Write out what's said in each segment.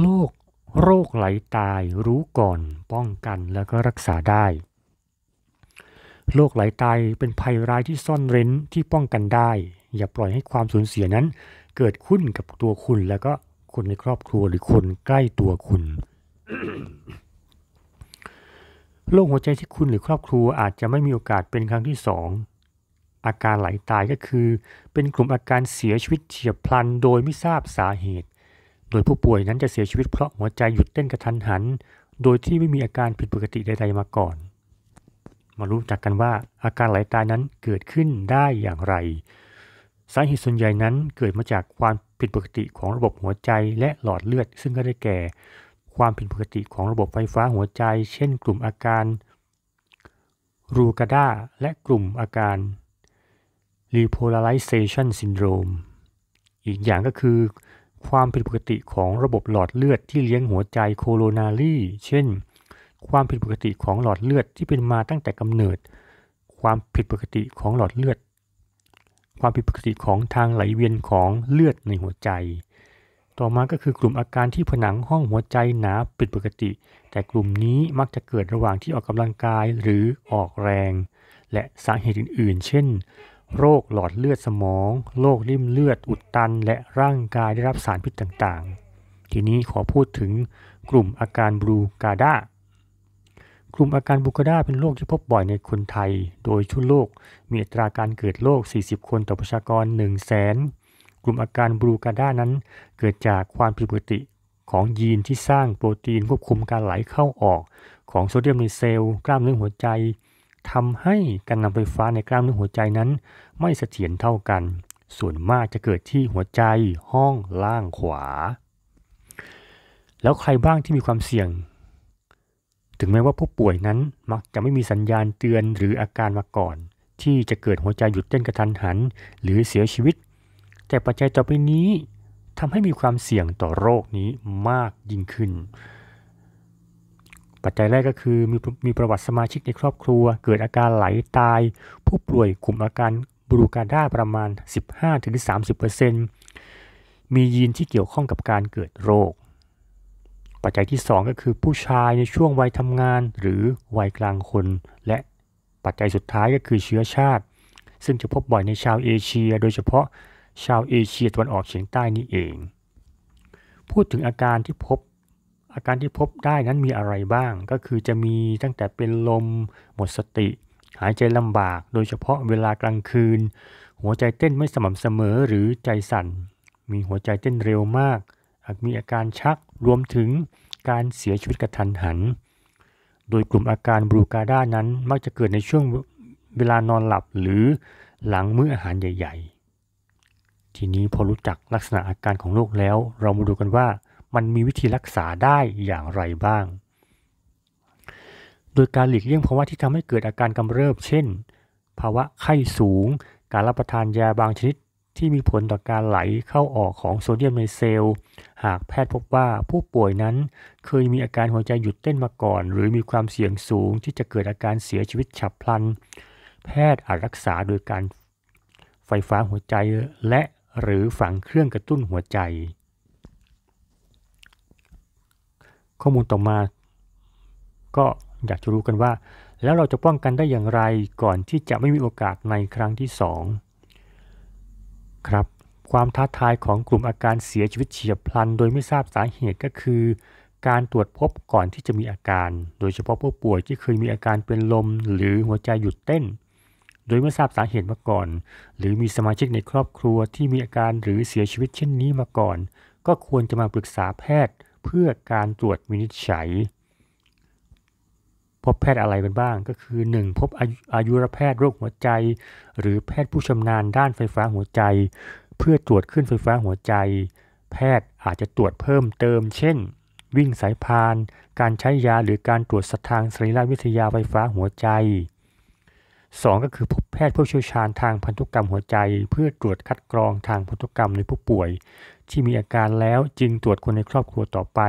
โรคโรคไหลตายรู้ก่อนป้องกันแล้วก็รักษาได้โรคไหลตายเป็นภัยร้ายที่ซ่อนเร้นที่ป้องกันได้ อย่าปล่อยให้ความสูญเสียนั้น เกิดขึ้นกับตัวคุณแล้วก็คนในครอบครัวหรือคนใกล้ตัวคุณโรคหัวใจที่คุณหรือครอบครัวอาจจะไม่มีโอกาสเป็นครั้งที่งอาการไหลาตายก็คือ เป็นกลุ่มอาการเสียชีวิตเฉียบพลัน โดยไม่ทราบสาเหตุโดยผู้ป่วยนั้นจะเสียชีวิตเพราะหัวใจหยุดเต้นกระทันหัน โดยที่ไม่มีอาการผิดปกติใดๆมาก่อน มารู้จักกันว่าอาการไหลาตายนั้นเกิดขึ้นได้อย่างไร สาเหตุส่วนใหญ่นั้นเกิดมาจากความผิดปกติของระบบหัวใจและหลอดเลือด ซึ่งก็ได้แก่ ความผิดปกติของระบบไฟฟ้าหัวใจ เช่นกลุ่มอาการ รูกาดาและกลุ่มอาการรีโพลาริเซชันซินโดรม อีกอย่างก็คือความผิดปกติของระบบหลอดเลือดที่เลี้ยงหัวใจโคโรนารีเช่น ความผิดปกติของหลอดเลือดที่เป็นมาตั้งแต่กำเนิด ความผิดปกติของหลอดเลือด ความผิดปกติของทางไหลเวียนของเลือดในหัวใจ ต่อมาก็คือกลุ่มอาการที่ผนังห้องหัวใจหนาผิดปกติ แต่กลุ่มนี้มักจะเกิดระหว่างที่ออกกำลังกายหรือออกแรง และสาเหตุอื่น ๆ เช่นโรคหลอดเลือดสมองโรคริ่มเลือดอุดตันและร่างกายได้รับสารพิษต่างๆ ทีนี้ขอพูดถึงกลุ่มอาการบูกาดา กลุ่มอาการบูกาดาเป็นโรคที่พบบ่อยในคนไทย โดยชั่วโลกมีอัตราการเกิดโรค 40 คนต่อประชากร 1 0 0 0 0แสนกลุ่มอาการบูกาดานั้นเกิดจากความผิดปกติของยีนที่สร้างโปรตีนควบคุมการไหลเข้าออก ของโซเดียมในเซลล์กล้ามเนื้อหัวใจทำให้การนำไฟฟ้าในกล้ามเนื้อหัวใจนั้นไม่เสถียรเท่ากัน ส่วนมากจะเกิดที่หัวใจห้องล่างขวา แล้วใครบ้างที่มีความเสี่ยง ถึงแม้ว่าผู้ป่วยนั้นมักจะไม่มีสัญญาณเตือนหรืออาการมาก่อน ที่จะเกิดหัวใจหยุดเต้นกระทันหันหรือเสียชีวิต แต่ปัจจัยต่อไปนี้ทำให้มีความเสี่ยงต่อโรคนี้มากยิ่งขึ้นปัจจัยแรกก็คือมีมีประวัติสมาชิกในครอบครัว เกิดอาการไหลตาย ผู้ป่วยกลุ่มอาการบรูการด้าประมาณ 15-30%มียีนที่เกี่ยวข้องกับการเกิดโรค ปัจจัยที่ 2 ก็คือ ผู้ชายในช่วงวัยทำงานหรือวัยกลางคน และปัจจัยสุดท้ายก็คือเชื้อชาติ ซึ่งจะพบบ่อยในชาวเอเชีย โดยเฉพาะชาวเอเชียตะวันออกเฉียงใต้นี่เอง พูดถึงอาการที่พบอาการที่พบได้นั้นมีอะไรบ้าง ก็คือจะมีตั้งแต่เป็นลม หมดสติ หายใจลำบาก โดยเฉพาะเวลากลางคืน หัวใจเต้นไม่สม่ำเสมอหรือใจสั่น มีหัวใจเต้นเร็วมากอาจมีอาการชักรวมถึงการเสียชีวิตกระทันหัน โดยกลุ่มอาการบรูกาด้านั้นมักจะเกิดในช่วงเวลานอนหลับหรือหลังมื้ออาหารใหญ่ๆ ทีนี้พอรู้จักลักษณะอาการของโรคแล้ว เรามาดูกันว่ามันมีวิธีรักษาได้อย่างไรบ้าง โดยการหลีกเลี่ยงภาวะที่ทำให้เกิดอาการกำเริบ เช่น ภาวะไข้สูง การรับประทานยาบางชนิด ที่มีผลต่อการไหลเข้าออกของโซเดียมในเซลล์ หากแพทย์พบว่าผู้ป่วยนั้นเคยมีอาการหัวใจหยุดเต้นมาก่อน หรือมีความเสี่ยงสูงที่จะเกิดอาการเสียชีวิตฉับพลัน แพทย์อาจรักษาโดยการไฟฟ้าหัวใจและหรือฝังเครื่องกระตุ้นหัวใจข้อมูลต่อมา ก็อยากจะรู้กันว่า แล้วเราจะป้องกันได้อย่างไรก่อนที่จะไม่มีโอกาสในครั้งที่ 2 ครับความท้าทายของกลุ่มอาการเสียชีวิตเฉียบพลันโดยไม่ทราบสาเหตุก็คือ การตรวจพบก่อนที่จะมีอาการ โดยเฉพาะผู้ป่วยที่เคยมีอาการเป็นลม หรือหัวใจหยุดเต้น โดยไม่ทราบสาเหตุมาก่อน หรือมีสมาชิกในครอบครัวที่มีอาการหรือเสียชีวิตเช่นนี้มาก่อน ก็ควรจะมาปรึกษาแพทย์เพื่อการตรวจวินิจฉัย พบแพทย์อะไรกันบ้างก็คือ 1. พบอายุรแพทย์โรคหัวใจ หรือแพทย์ผู้ชำนาญด้านไฟฟ้าหัวใจ เพื่อตรวจขึ้นไฟฟ้าหัวใจ แพทย์อาจจะตรวจเพิ่มเติม เช่น วิ่งสายพาน การใช้ยาหรือการตรวจสัทางสรีรวิทยาไฟฟ้าหัวใจ 2. ก็คือพบแพทย์ผู้เชี่ยวชาญทางพันธุกรรมหัวใจ เพื่อตรวจคัดกรองทางพันธุกรรมในผู้ป่วยที่มีอาการแล้วจึงตรวจคนในครอบครัวต่อไป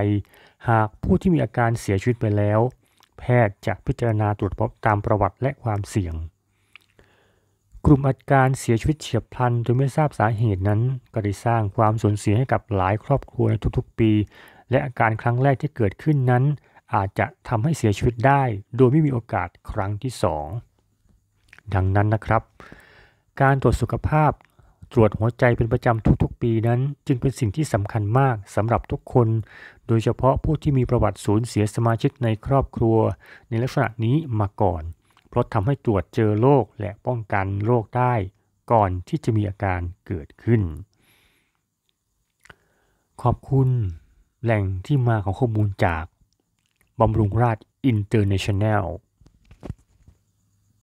หากผู้ที่มีอาการเสียชีวิตไปแล้ว แพทย์จะพิจารณาตรวจพบตามประวัติและความเสี่ยง กลุ่มอาการเสียชีวิตเฉียบพลันโดยไม่ทราบสาเหตุนั้นก็ได้สร้างความสูญเสียให้กับหลายครอบครัวในทุก ๆ ปี และอาการครั้งแรกที่เกิดขึ้นนั้น อาจจะทำให้เสียชีวิตได้โดยไม่มีโอกาสครั้งที่สองดังนั้นนะครับ การตรวจสุขภาพตรวจหัวใจเป็นประจำทุกๆ ปีนั้น จึงเป็นสิ่งที่สำคัญมากสำหรับทุกคน โดยเฉพาะผู้ที่มีประวัติสูญเสียสมาชิกในครอบครัวในลักษณะนี้มาก่อน เพราะทำให้ตรวจเจอโรคและป้องกันโรคได้ก่อนที่จะมีอาการเกิดขึ้น ขอบคุณแหล่งที่มาของข้อมูลจากบำรุงราชอินเตอร์เนชั่นแนล